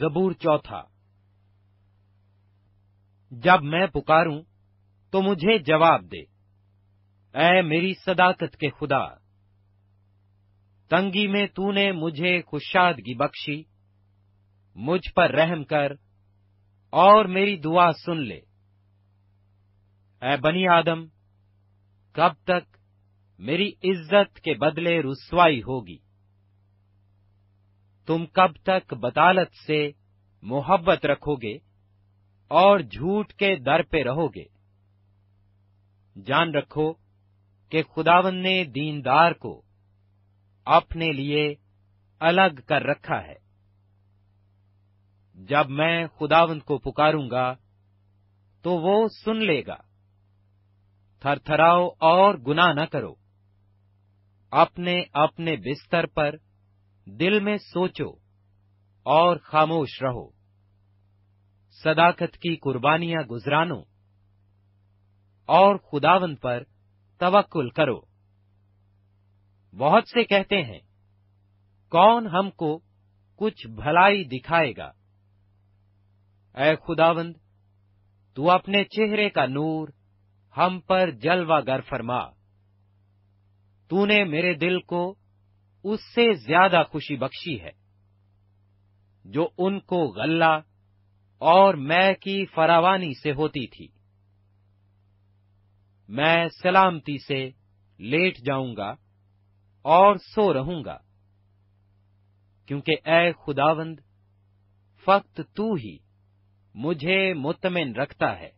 जबूर चौथा जब मैं पुकारूं तो मुझे जवाब दे ऐ मेरी सदाकत के खुदा तंगी में तूने मुझे खुशादगी बख्शी मुझ पर रहम कर और मेरी दुआ सुन ले ए बनी आदम कब तक मेरी इज्जत के बदले रुसवाई होगी तुम कब तक बदालत से मोहब्बत रखोगे और झूठ के दर पे रहोगे जान रखो कि खुदावन ने दीनदार को अपने लिए अलग कर रखा है जब मैं खुदावन को पुकारूंगा तो वो सुन लेगा थरथराओ और गुनाह न करो अपने अपने बिस्तर पर दिल में सोचो और खामोश रहो सदाकत की कुर्बानियां गुजरानो और खुदावन पर तवक्ल करो बहुत से कहते हैं कौन हमको कुछ भलाई दिखाएगा ए खुदावंद तू अपने चेहरे का नूर हम पर जलवा गर फरमा तूने मेरे दिल को उससे ज्यादा खुशी बख्शी है जो उनको गल्ला और मैं की फरावानी से होती थी मैं सलामती से लेट जाऊंगा और सो रहूंगा क्योंकि ए खुदावंद फक्त तू ही मुझे मुतमिन रखता है